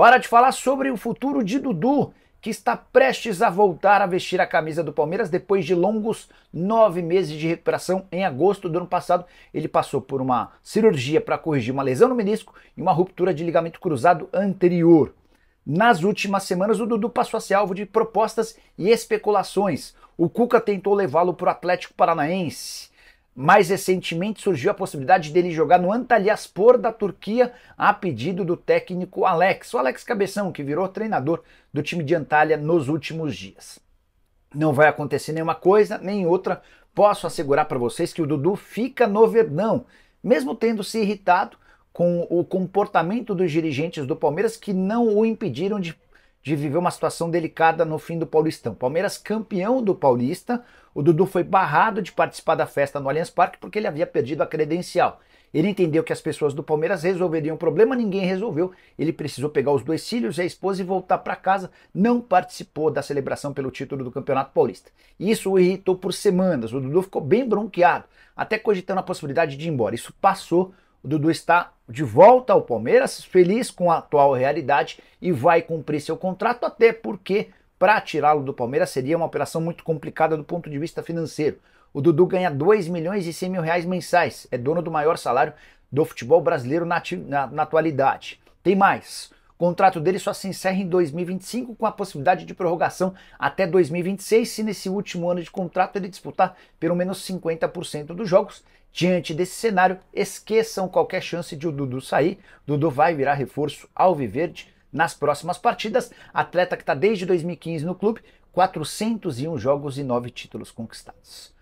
Hora de falar sobre o futuro de Dudu, que está prestes a voltar a vestir a camisa do Palmeiras depois de longos nove meses de recuperação. Em agosto do ano passado, ele passou por uma cirurgia para corrigir uma lesão no menisco e uma ruptura de ligamento cruzado anterior. Nas últimas semanas, o Dudu passou a ser alvo de propostas e especulações. O Cuca tentou levá-lo para o Atlético Paranaense. Mais recentemente surgiu a possibilidade dele jogar no Antalyaspor da Turquia a pedido do técnico Alex, o Alex Cabeção, que virou treinador do time de Antalya nos últimos dias. Não vai acontecer nenhuma coisa nem outra. Posso assegurar para vocês que o Dudu fica no Verdão, mesmo tendo se irritado com o comportamento dos dirigentes do Palmeiras que não o impediram de de viver uma situação delicada no fim do Paulistão. Palmeiras campeão do Paulista, o Dudu foi barrado de participar da festa no Allianz Parque porque ele havia perdido a credencial. Ele entendeu que as pessoas do Palmeiras resolveriam o problema, ninguém resolveu. Ele precisou pegar os dois filhos e a esposa e voltar para casa. Não participou da celebração pelo título do Campeonato Paulista. Isso o irritou por semanas. O Dudu ficou bem bronqueado, até cogitando a possibilidade de ir embora. Isso passou o Dudu está de volta ao Palmeiras, feliz com a atual realidade e vai cumprir seu contrato, até porque para tirá-lo do Palmeiras seria uma operação muito complicada do ponto de vista financeiro. O Dudu ganha 2 milhões e 100 mil reais mensais, é dono do maior salário do futebol brasileiro na, na, na atualidade. Tem mais. O contrato dele só se encerra em 2025, com a possibilidade de prorrogação até 2026, se nesse último ano de contrato ele disputar pelo menos 50% dos jogos. Diante desse cenário, esqueçam qualquer chance de o Dudu sair. Dudu vai virar reforço alviverde nas próximas partidas. Atleta que está desde 2015 no clube, 401 jogos e 9 títulos conquistados.